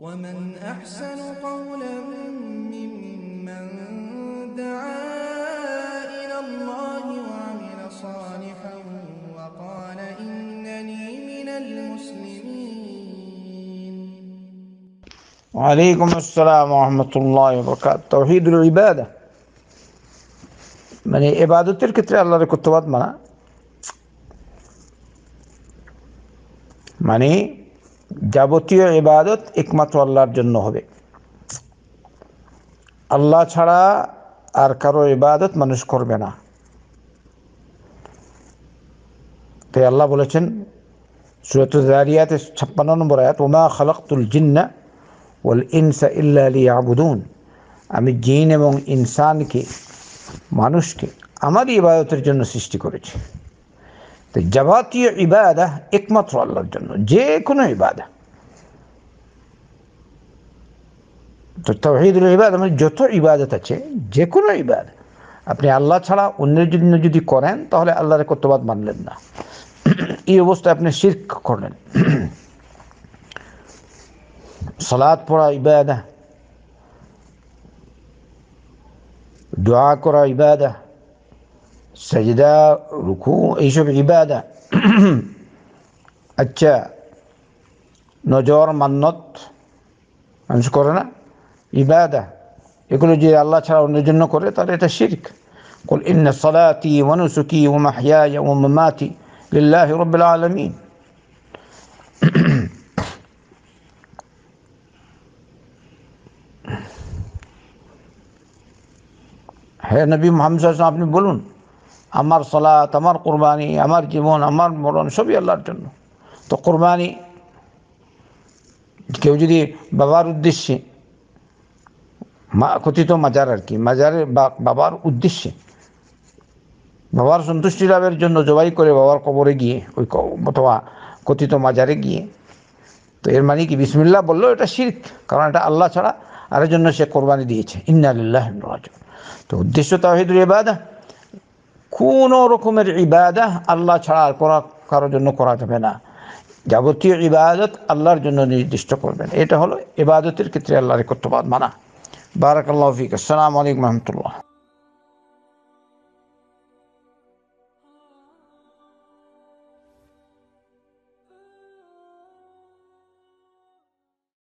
ومن أحسن قولا ممن دعا إلى الله وعمل صالحا وقال إنني من المسلمين وعليكم السلام ورحمة الله وبركاته توحيد العبادة من عبادة تلك الله لكتبات منا মানে যাবতীয় ইবাদত একমাত্র আল্লাহর জন্য হবে আল্লাহ ছাড়া আর কারো ইবাদত মানুষ করবে না তাই আল্লাহ বলেছেন সুরত ছাপ্পান্ন নম্বর আয়াত ওমা খালাকুল জিন্না ওল ইনসা ইল্লা আবুদুন আমি জিন এবং ইনসানকে মানুষকে আমারই ইবাদতের জন্য সৃষ্টি করেছি তো যাবতীয় ইবাদা একমাত্র আল্লাহর জন্য যে কোনো ইবাদা তো তহিদুল ইবাদ মানে যত ইবাদত আছে যে কোনো ইবাদ আপনি আল্লাহ ছাড়া অন্যের জন্য যদি করেন তাহলে আল্লাহর কর্তবাদ মানলেন না এই অবস্থায় আপনি শির্ক করলেন সালাদ পড়া ইবাদা দোয়া করা ইবাদা سجدة ركوع إيش عبادة أجا نجور منط نشكرنا عبادة يقول جي الله ترى نجنة كرية ترى الشرك قل إن صلاتي ونسكي ومحياي ومماتي لله رب العالمين النبي محمد صلى الله عليه وسلم بيقولون আমার সলাত আমার কোরবানি আমার জীবন আমার মরণ সবই আল্লাহর জন্য তো কোরবানি কেউ যদি বাবার উদ্দেশ্যে মা কথিত মাজার আর কি মাজারের বাবার উদ্দেশ্যে বাবার সন্তুষ্টি লাভের জন্য জবাই করে বাবার কবরে গিয়ে ওই অথবা কথিত মাজারে গিয়ে তো এর মানে কি বিসমিল্লা বললো এটা শির্ক কারণ এটা আল্লাহ ছাড়া আর জন্য সে কোরবানি দিয়েছে ইন্নালিল্লাহ তো উদ্দেশ্য তাহিদুল এবাদা কোনো রকমের ইবাদা আল্লাহ ছাড়া আর করা কারোর জন্য করা যাবে না যাবতীয় ইবাদত আল্লাহর জন্য নির্দিষ্ট করবেন এটা হলো ইবাদতের ক্ষেত্রে আল্লাহর কর্তবাদ মানা বারাক আল্লাহ আসসালামু আলাইকুম রহমতুল্লাহ